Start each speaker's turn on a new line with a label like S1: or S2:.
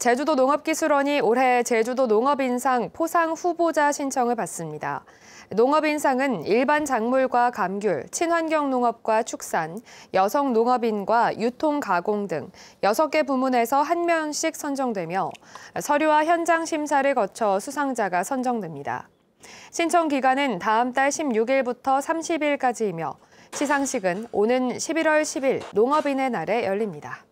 S1: 제주도 농업기술원이 올해 제주도 농업인상 포상 후보자 신청을 받습니다. 농업인상은 일반 작물과 감귤, 친환경 농업과 축산, 여성 농업인과 유통 가공 등 6개 부문에서 한 명씩 선정되며 서류와 현장 심사를 거쳐 수상자가 선정됩니다. 신청 기간은 다음 달 16일부터 30일까지이며 시상식은 오는 11월 10일 농업인의 날에 열립니다.